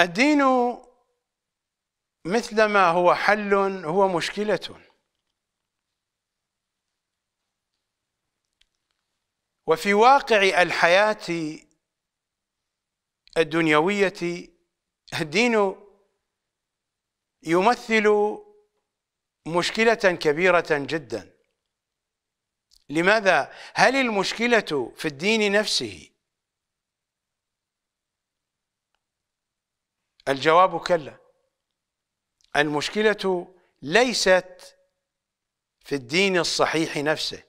الدين مثلما هو حل هو مشكلة وفي واقع الحياة الدنيوية الدين يمثل مشكلة كبيرة جدا لماذا؟ هل المشكلة في الدين نفسه الجواب كلا المشكلة ليست في الدين الصحيح نفسه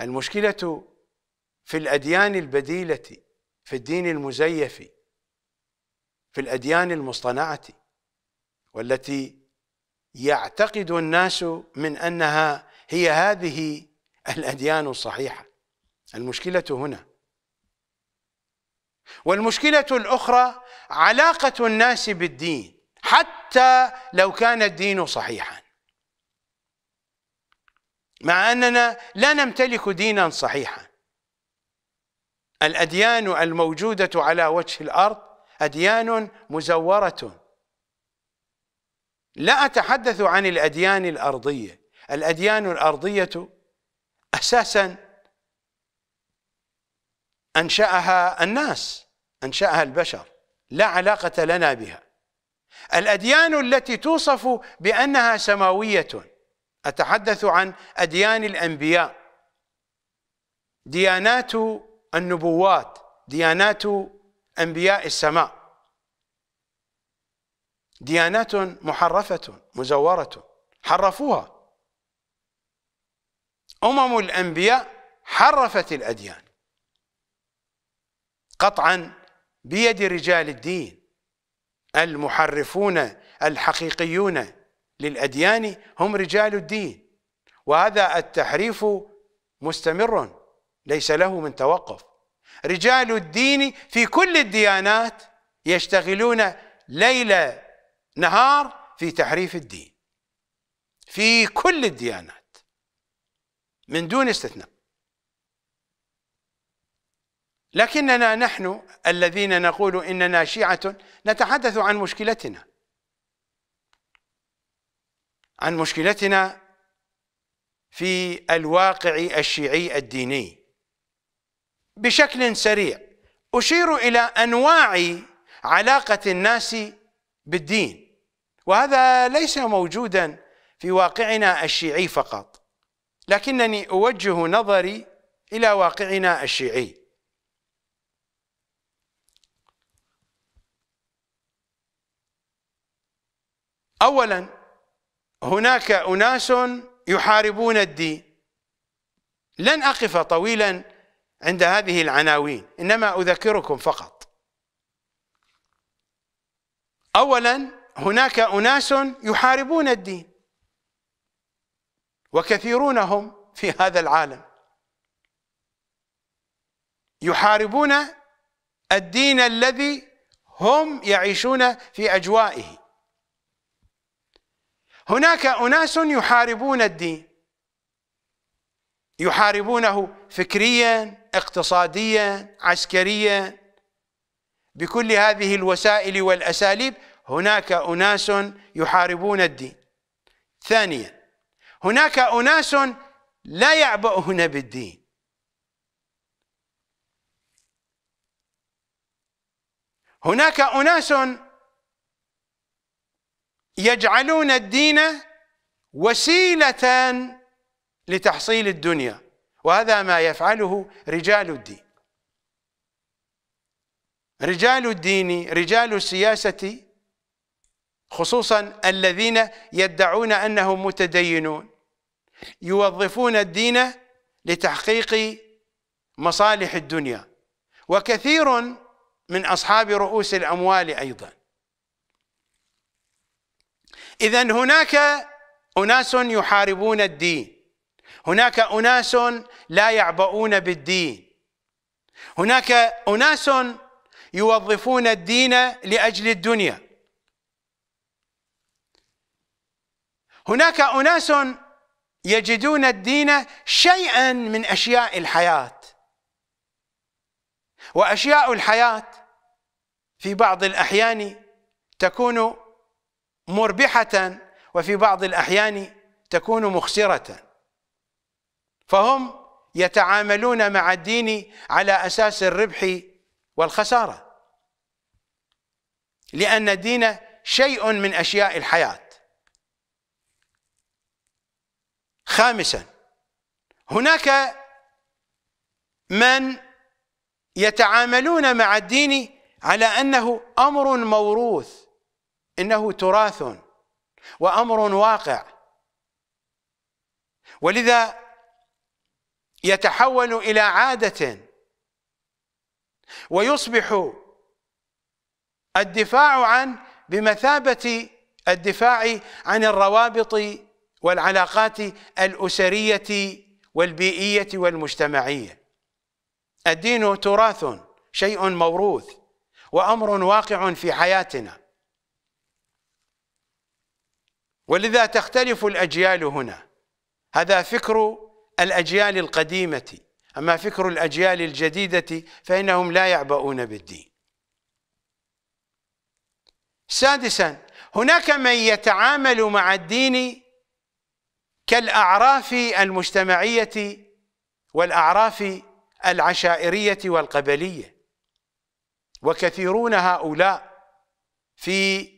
المشكلة في الأديان البديلة في الدين المزيف في الأديان المصطنعة والتي يعتقد الناس من أنها هي هذه الأديان الصحيحة المشكلة هنا والمشكلة الأخرى علاقة الناس بالدين حتى لو كان الدين صحيحا مع أننا لا نمتلك دينا صحيحا الأديان الموجودة على وجه الأرض أديان مزورة لا أتحدث عن الأديان الأرضية الأديان الأرضية أساساً أنشأها الناس أنشأها البشر لا علاقة لنا بها الأديان التي توصف بأنها سماوية أتحدث عن أديان الأنبياء ديانات النبوات ديانات أنبياء السماء ديانات محرفة مزورة حرفوها أمم الأنبياء حرفت الأديان قطعا بيد رجال الدين المحرفون الحقيقيون للأديان هم رجال الدين وهذا التحريف مستمر ليس له من توقف رجال الدين في كل الديانات يشتغلون ليل نهار في تحريف الدين في كل الديانات من دون استثناء لكننا نحن الذين نقول إننا شيعة نتحدث عن مشكلتنا عن مشكلتنا في الواقع الشيعي الديني بشكل سريع أشير إلى أنواع علاقة الناس بالدين وهذا ليس موجودا في واقعنا الشيعي فقط لكنني أوجه نظري إلى واقعنا الشيعي اولا هناك اناس يحاربون الدين لن اقف طويلا عند هذه العناوين انما اذكركم فقط اولا هناك اناس يحاربون الدين وكثيرون هم في هذا العالم يحاربون الدين الذي هم يعيشون في اجوائه هناك أناس يحاربون الدين يحاربونه فكريا اقتصاديا عسكريا بكل هذه الوسائل والأساليب هناك أناس يحاربون الدين ثانيا هناك أناس لا يعبؤون بالدين هناك أناس يجعلون الدين وسيلة لتحصيل الدنيا وهذا ما يفعله رجال الدين رجال الدين رجال السياسة خصوصا الذين يدعون أنهم متدينون يوظفون الدين لتحقيق مصالح الدنيا وكثير من أصحاب رؤوس الأموال أيضا إذا هناك أناس يحاربون الدين هناك أناس لا يعبؤون بالدين هناك أناس يوظفون الدين لأجل الدنيا هناك أناس يجدون الدين شيئا من أشياء الحياة وأشياء الحياة في بعض الأحيان تكون مربحة وفي بعض الأحيان تكون مخسرة فهم يتعاملون مع الدين على أساس الربح والخسارة لأن الدين شيء من أشياء الحياة خامسا هناك من يتعاملون مع الدين على أنه أمر موروث انه تراث وامر واقع ولذا يتحول الى عاده ويصبح الدفاع عن بمثابه الدفاع عن الروابط والعلاقات الاسريه والبيئيه والمجتمعيه الدين تراث شيء موروث وامر واقع في حياتنا ولذا تختلف الأجيال هنا هذا فكر الأجيال القديمة أما فكر الأجيال الجديدة فإنهم لا يعبؤون بالدين سادسا هناك من يتعامل مع الدين كالأعراف المجتمعية والأعراف العشائرية والقبلية وكثيرون هؤلاء في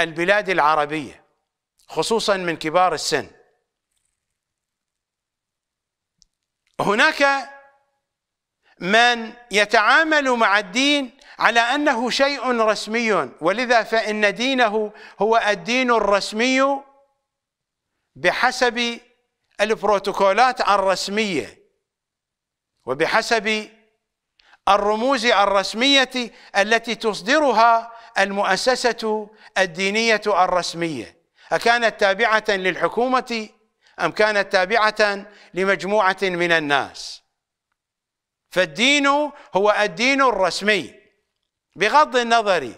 البلاد العربية خصوصا من كبار السن هناك من يتعامل مع الدين على انه شيء رسمي ولذا فان دينه هو الدين الرسمي بحسب البروتوكولات الرسميه وبحسب الرموز الرسميه التي تصدرها المؤسسه الدينيه الرسميه أكانت تابعة للحكومة أم كانت تابعة لمجموعة من الناس فالدين هو الدين الرسمي بغض النظر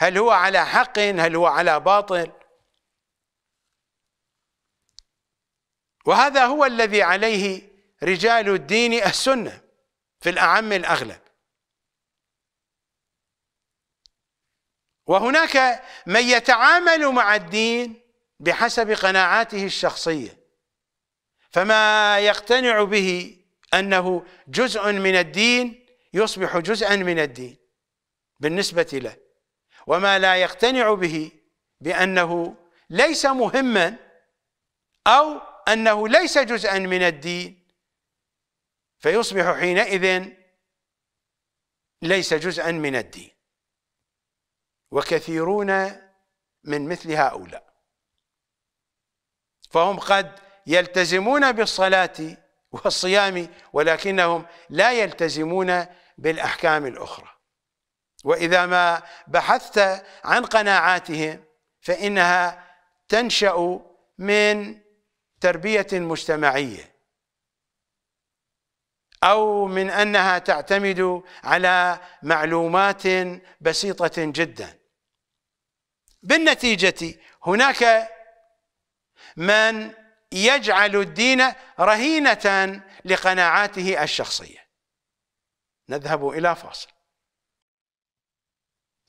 هل هو على حق هل هو على باطل وهذا هو الذي عليه رجال الدين السنة في الأعم الأغلب وهناك من يتعامل مع الدين بحسب قناعاته الشخصية فما يقتنع به أنه جزء من الدين يصبح جزءا من الدين بالنسبة له وما لا يقتنع به بأنه ليس مهما أو أنه ليس جزءا من الدين فيصبح حينئذ ليس جزءا من الدين وكثيرون من مثل هؤلاء فهم قد يلتزمون بالصلاة والصيام ولكنهم لا يلتزمون بالأحكام الأخرى وإذا ما بحثت عن قناعاتهم فإنها تنشأ من تربية مجتمعية أو من أنها تعتمد على معلومات بسيطة جدا بالنتيجة هناك من يجعل الدين رهينة لقناعاته الشخصية نذهب إلى فاصل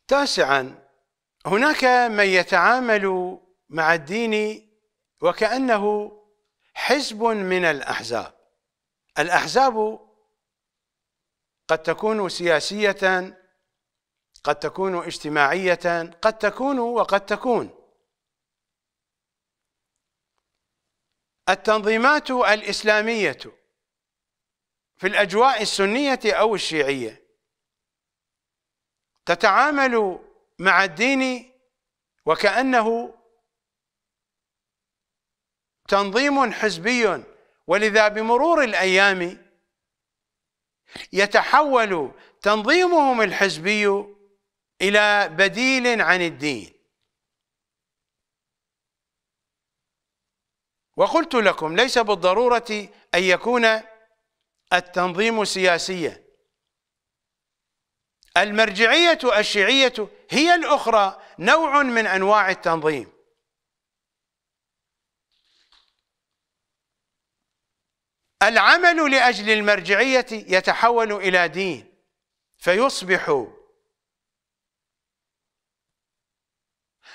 تاسعا هناك من يتعامل مع الدين وكأنه حزب من الأحزاب الأحزاب قد تكون سياسية قد تكون اجتماعية قد تكون وقد تكون التنظيمات الإسلامية في الأجواء السنية أو الشيعية تتعامل مع الدين وكأنه تنظيم حزبي ولذا بمرور الأيام يتحول تنظيمهم الحزبي إلى بديل عن الدين وقلت لكم ليس بالضرورة أن يكون التنظيم سياسيا المرجعية الشيعية هي الأخرى نوع من أنواع التنظيم العمل لأجل المرجعية يتحول إلى دين فيصبح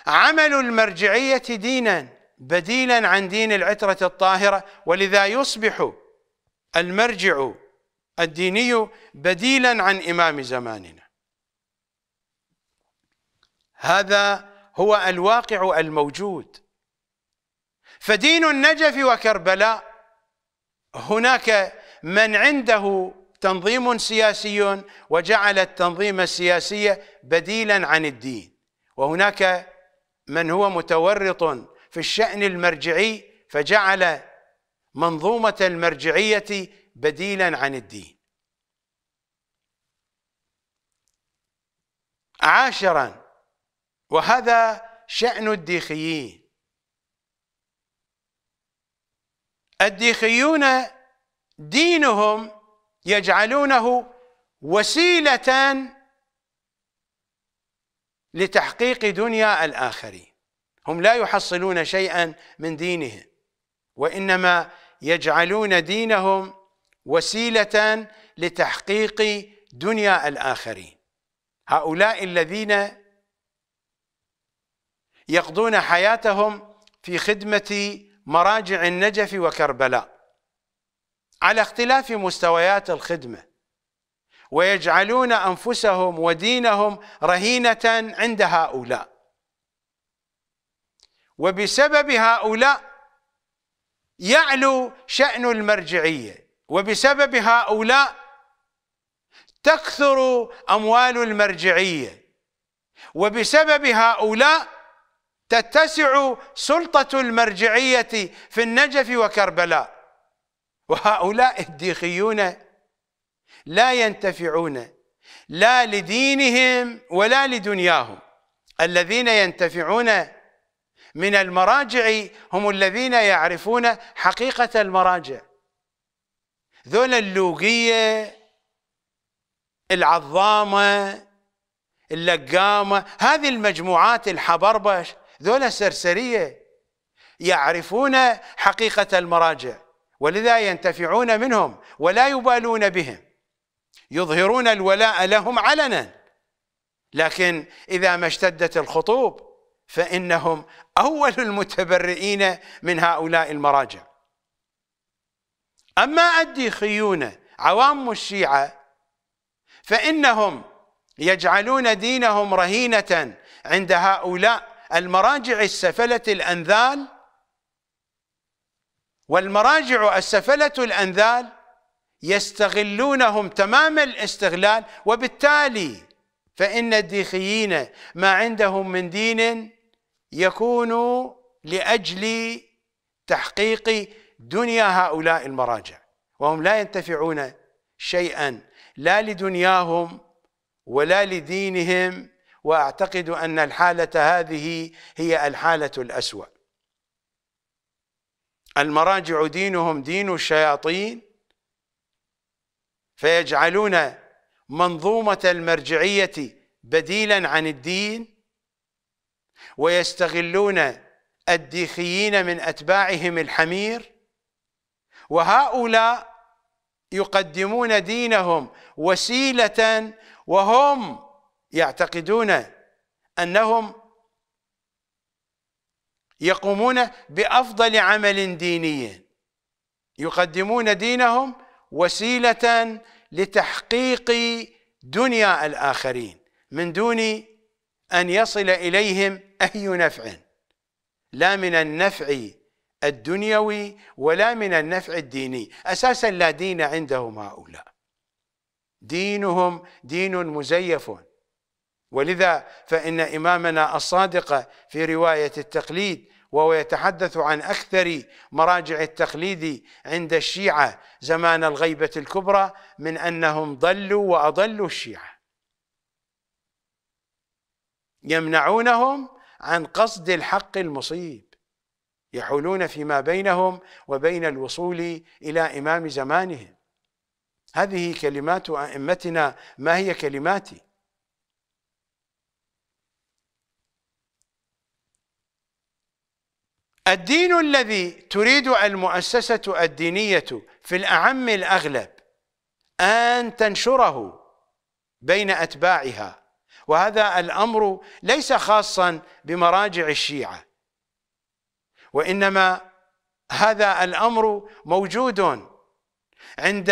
عمل المرجعية ديناً بديلا عن دين العترة الطاهرة ولذا يصبح المرجع الديني بديلا عن إمام زماننا هذا هو الواقع الموجود فدين النجف وكربلاء هناك من عنده تنظيم سياسي وجعل التنظيم السياسي بديلا عن الدين وهناك من هو متورط في الشأن المرجعي فجعل منظومة المرجعية بديلا عن الدين عاشرا وهذا شأن الديخيين الديخيون دينهم يجعلونه وسيلة لتحقيق دنيا الآخرين هم لا يحصلون شيئا من دينهم وانما يجعلون دينهم وسيله لتحقيق دنيا الاخرين هؤلاء الذين يقضون حياتهم في خدمه مراجع النجف وكربلاء على اختلاف مستويات الخدمه ويجعلون انفسهم ودينهم رهينه عند هؤلاء وبسبب هؤلاء يعلو شأن المرجعية وبسبب هؤلاء تكثر أموال المرجعية وبسبب هؤلاء تتسع سلطة المرجعية في النجف وكربلاء وهؤلاء الديخيون لا ينتفعون لا لدينهم ولا لدنياهم الذين ينتفعون من المراجع هم الذين يعرفون حقيقة المراجع ذولا اللوقية العظامة اللقامة هذه المجموعات الحبربش ذولا سرسرية يعرفون حقيقة المراجع ولذا ينتفعون منهم ولا يبالون بهم يظهرون الولاء لهم علنا لكن إذا ما اشتدت الخطوب فإنهم أول المتبرئين من هؤلاء المراجع أما الديخيون عوام الشيعة فإنهم يجعلون دينهم رهينة عند هؤلاء المراجع السفلة الأنذال والمراجع السفلة الأنذال يستغلونهم تمام الاستغلال وبالتالي فإن الديخيين ما عندهم من دين يكون لاجل تحقيق دنيا هؤلاء المراجع وهم لا ينتفعون شيئا لا لدنياهم ولا لدينهم واعتقد ان الحاله هذه هي الحاله الاسوا المراجع دينهم دين الشياطين فيجعلون منظومه المرجعيه بديلا عن الدين ويستغلون الديخيين من أتباعهم الحمير وهؤلاء يقدمون دينهم وسيلة وهم يعتقدون أنهم يقومون بأفضل عمل ديني يقدمون دينهم وسيلة لتحقيق دنيا الآخرين من دون أن يصل إليهم أي نفع لا من النفع الدنيوي ولا من النفع الديني أساسا لا دين عندهم هؤلاء دينهم دين مزيف ولذا فإن إمامنا الصادق في رواية التقليد وهو يتحدث عن أكثر مراجع التقليد عند الشيعة زمان الغيبة الكبرى من أنهم ضلوا وأضلوا الشيعة يمنعونهم عن قصد الحق المصيب يحولون فيما بينهم وبين الوصول إلى إمام زمانهم هذه كلمات أئمتنا ما هي كلماتي الدين الذي تريد المؤسسة الدينية في الأعم الأغلب أن تنشره بين أتباعها وهذا الأمر ليس خاصا بمراجع الشيعة وإنما هذا الأمر موجود عند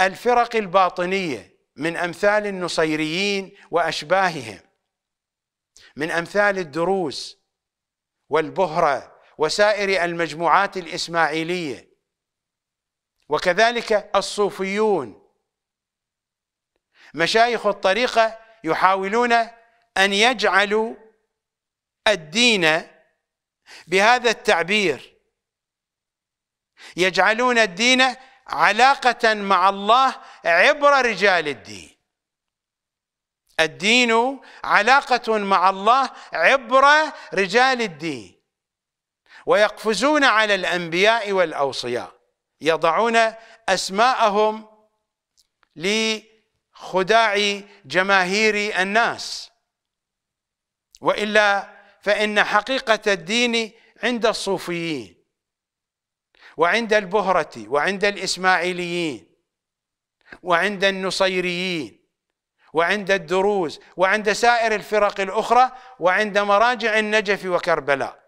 الفرق الباطنية من أمثال النصيريين وأشباههم من أمثال الدروز والبهرة وسائر المجموعات الإسماعيلية وكذلك الصوفيون مشايخ الطريقة يحاولون أن يجعلوا الدين بهذا التعبير يجعلون الدين علاقة مع الله عبر رجال الدين الدين علاقة مع الله عبر رجال الدين ويقفزون على الأنبياء والأوصياء يضعون أسماءهم لي خداع جماهير الناس والا فان حقيقه الدين عند الصوفيين وعند البهرة وعند الاسماعيليين وعند النصيريين وعند الدروز وعند سائر الفرق الاخرى وعند مراجع النجف وكربلاء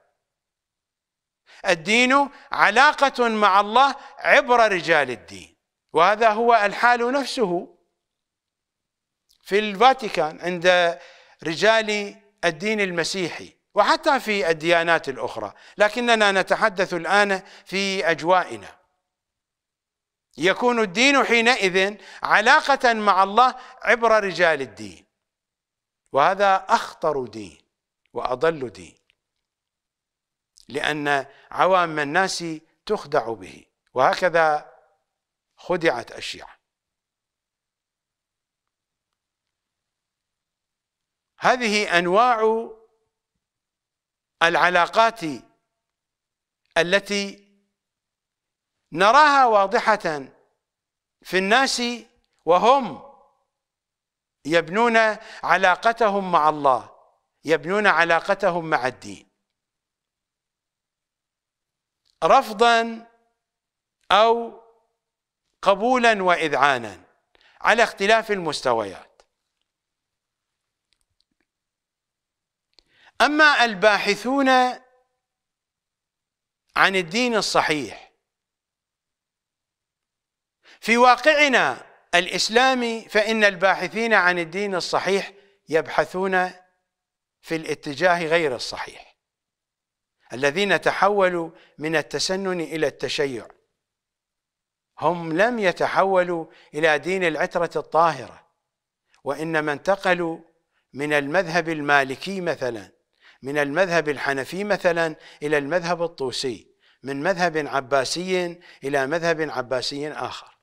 الدين علاقه مع الله عبر رجال الدين وهذا هو الحال نفسه في الفاتيكان عند رجال الدين المسيحي وحتى في الديانات الاخرى لكننا نتحدث الان في اجوائنا يكون الدين حينئذ علاقه مع الله عبر رجال الدين وهذا اخطر دين واضل دين لان عوام الناس تخدع به وهكذا خدعت الشيعه هذه أنواع العلاقات التي نراها واضحة في الناس وهم يبنون علاقتهم مع الله يبنون علاقتهم مع الدين رفضا أو قبولا وإذعانا على اختلاف المستويات أما الباحثون عن الدين الصحيح في واقعنا الإسلامي فإن الباحثين عن الدين الصحيح يبحثون في الاتجاه غير الصحيح الذين تحولوا من التسنن إلى التشيع هم لم يتحولوا إلى دين العترة الطاهرة وإنما انتقلوا من المذهب المالكي مثلا من المذهب الحنفي مثلا إلى المذهب الطوسي من مذهب عباسي إلى مذهب عباسي آخر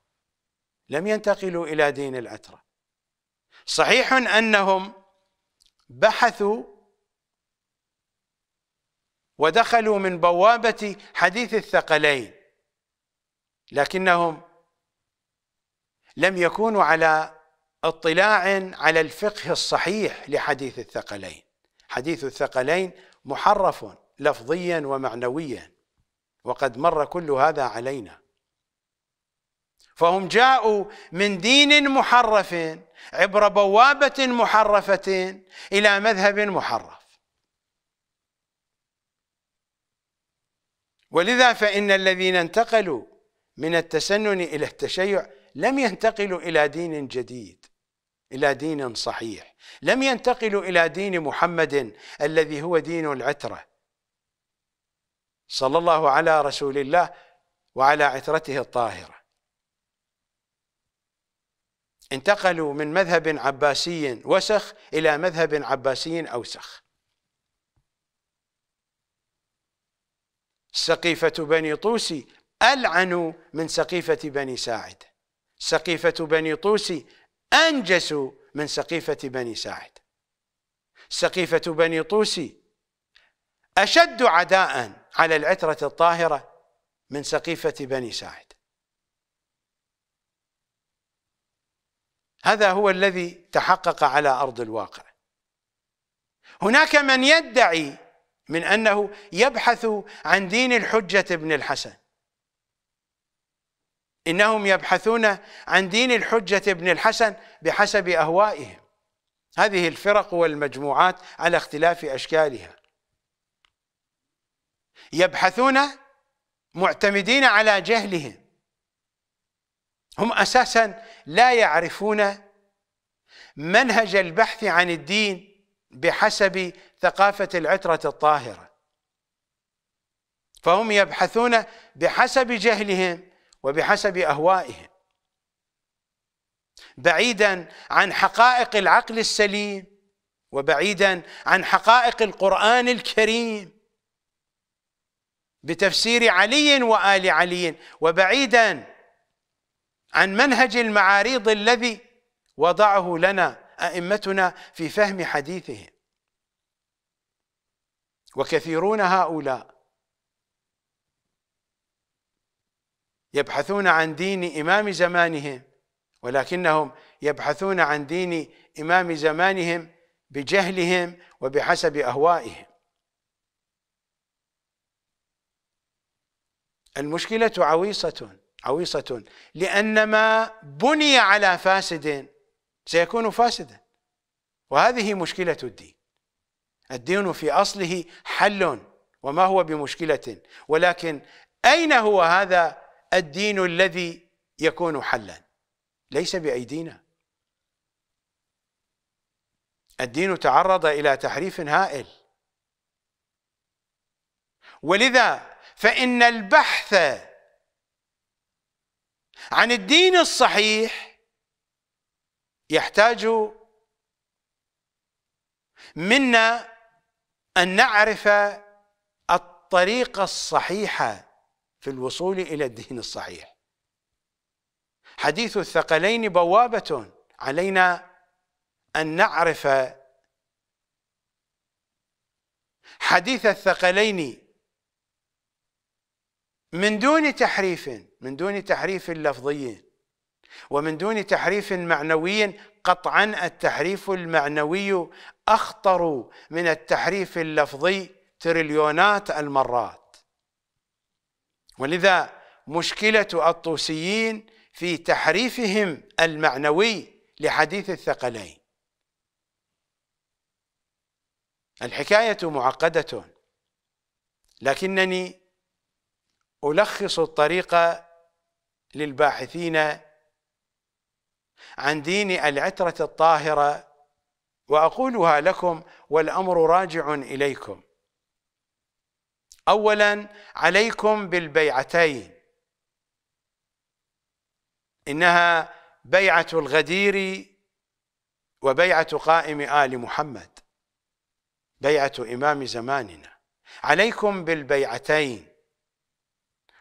لم ينتقلوا إلى دين العترة صحيح أنهم بحثوا ودخلوا من بوابة حديث الثقلين لكنهم لم يكونوا على اطلاع على الفقه الصحيح لحديث الثقلين حديث الثقلين محرف لفظيا ومعنويا وقد مر كل هذا علينا فهم جاءوا من دين محرف عبر بوابة محرفة إلى مذهب محرف ولذا فإن الذين انتقلوا من التسنن إلى التشيع لم ينتقلوا إلى دين جديد إلى دين صحيح لم ينتقلوا إلى دين محمد الذي هو دين العترة صلى الله على رسول الله وعلى عترته الطاهرة انتقلوا من مذهب عباسي وسخ إلى مذهب عباسي أوسخ سقيفة بني طوسي ألعنوا من سقيفة بني ساعد سقيفة بني طوسي أنجسوا من سقيفة بني ساعد سقيفة بني طوسي أشد عداء على العترة الطاهرة من سقيفة بني ساعد هذا هو الذي تحقق على أرض الواقع هناك من يدعي من أنه يبحث عن دين الحجة ابن الحسن إنهم يبحثون عن دين الحجة ابن الحسن بحسب أهوائهم هذه الفرق والمجموعات على اختلاف أشكالها يبحثون معتمدين على جهلهم هم أساسا لا يعرفون منهج البحث عن الدين بحسب ثقافة العترة الطاهرة فهم يبحثون بحسب جهلهم وبحسب اهوائهم بعيدا عن حقائق العقل السليم وبعيدا عن حقائق القران الكريم بتفسير علي وال علي وبعيدا عن منهج المعاريض الذي وضعه لنا ائمتنا في فهم حديثهم وكثيرون هؤلاء يبحثون عن دين إمام زمانهم ولكنهم يبحثون عن دين إمام زمانهم بجهلهم وبحسب أهوائهم المشكلة عويصة عويصة لأن ما بني على فاسد سيكون فاسدا وهذه مشكلة الدين الدين في أصله حل وما هو بمشكلة ولكن أين هو هذا الدين الذي يكون حلا ليس بايدينا الدين تعرض الى تحريف هائل ولذا فان البحث عن الدين الصحيح يحتاج منا ان نعرف الطريقه الصحيحه في الوصول إلى الدين الصحيح حديث الثقلين بوابة علينا أن نعرف حديث الثقلين من دون تحريف من دون تحريف لفظي ومن دون تحريف معنوي قطعا التحريف المعنوي أخطر من التحريف اللفظي تريليونات المرات ولذا مشكلة الطوسيين في تحريفهم المعنوي لحديث الثقلين الحكاية معقدة لكنني ألخص الطريق للباحثين عن دين العترة الطاهرة وأقولها لكم والأمر راجع إليكم اولا عليكم بالبيعتين انها بيعه الغدير وبيعه قائم ال محمد بيعه امام زماننا عليكم بالبيعتين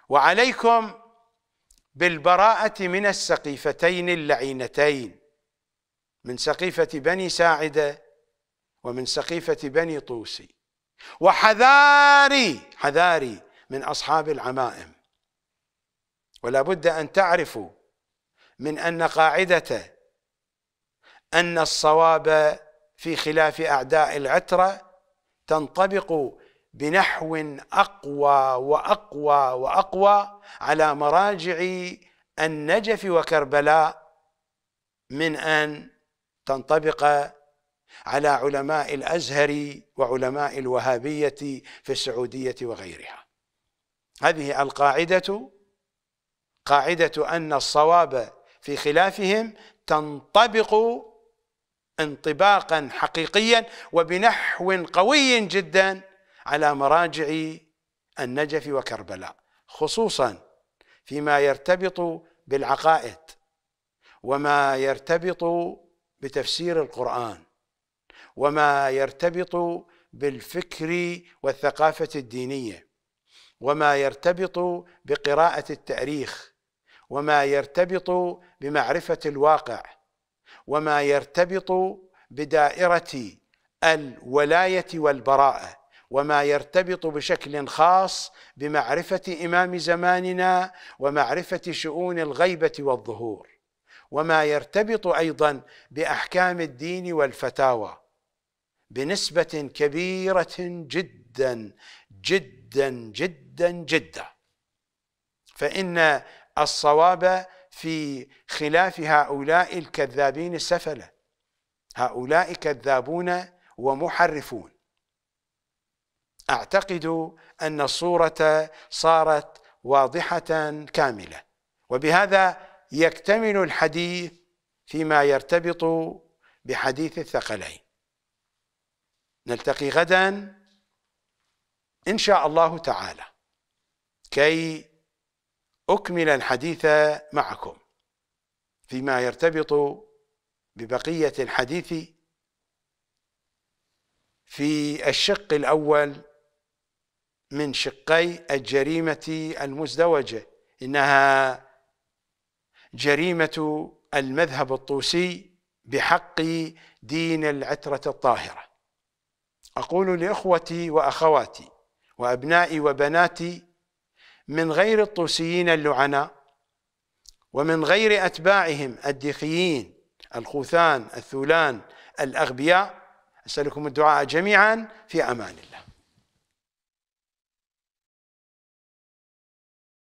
وعليكم بالبراءه من السقيفتين اللعينتين من سقيفه بني ساعده ومن سقيفه بني طوسي وحذاري حذاري من أصحاب العمائم ولا بد أن تعرفوا من أن قاعدة أن الصواب في خلاف أعداء العترة تنطبق بنحو أقوى وأقوى وأقوى على مراجع النجف وكربلاء من أن تنطبق على علماء الازهر وعلماء الوهابيه في السعوديه وغيرها هذه القاعده قاعده ان الصواب في خلافهم تنطبق انطباقا حقيقيا وبنحو قوي جدا على مراجع النجف وكربلاء خصوصا فيما يرتبط بالعقائد وما يرتبط بتفسير القرآن وما يرتبط بالفكر والثقافة الدينية وما يرتبط بقراءة التاريخ وما يرتبط بمعرفة الواقع وما يرتبط بدائرة الولاية والبراءة وما يرتبط بشكل خاص بمعرفة إمام زماننا ومعرفة شؤون الغيبة والظهور وما يرتبط أيضا بأحكام الدين والفتاوى بنسبة كبيرة جدا جدا جدا جدا فإن الصواب في خلاف هؤلاء الكذابين السفلة هؤلاء كذابون ومحرفون أعتقد أن الصورة صارت واضحة كاملة وبهذا يكتمل الحديث فيما يرتبط بحديث الثقلين نلتقي غدا إن شاء الله تعالى كي أكمل الحديث معكم فيما يرتبط ببقية الحديث في الشق الأول من شقي الجريمة المزدوجة إنها جريمة المذهب الطوسي بحق دين العترة الطاهرة أقول لإخوتي وأخواتي وأبنائي وبناتي من غير الطوسيين اللعناء ومن غير أتباعهم الدخيين الخوثان الثولان الأغبياء أسألكم الدعاء جميعا في أمان الله